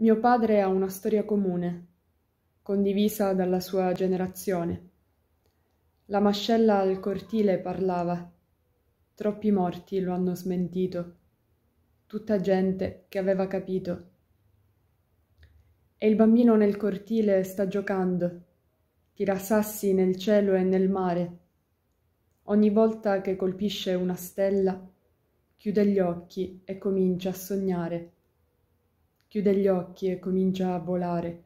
Mio padre ha una storia comune, condivisa dalla sua generazione. La mascella al cortile parlava. Troppi morti lo hanno smentito. Tutta gente che aveva capito. E il bambino nel cortile sta giocando. Tira sassi nel cielo e nel mare. Ogni volta che colpisce una stella, chiude gli occhi e comincia a sognare chiude gli occhi e comincia a volare.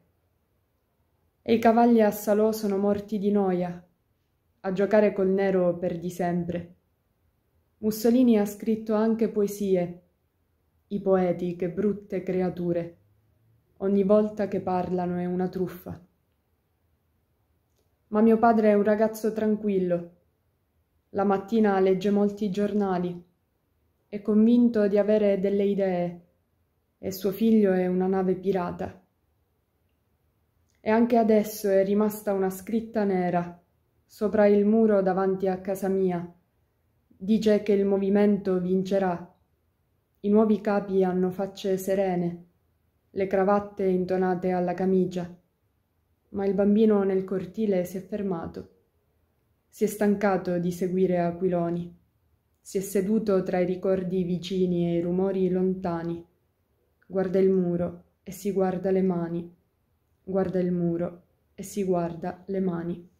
E i cavalli a Salò sono morti di noia, a giocare col nero per di sempre. Mussolini ha scritto anche poesie, i poeti che brutte creature, ogni volta che parlano è una truffa. Ma mio padre è un ragazzo tranquillo, la mattina legge molti giornali, è convinto di avere delle idee, e suo figlio è una nave pirata. E anche adesso è rimasta una scritta nera sopra il muro davanti a casa mia. Dice che il movimento vincerà. I nuovi capi hanno facce serene, le cravatte intonate alla camicia. Ma il bambino nel cortile si è fermato. Si è stancato di seguire Aquiloni. Si è seduto tra i ricordi vicini e i rumori lontani guarda il muro e si guarda le mani, guarda il muro e si guarda le mani.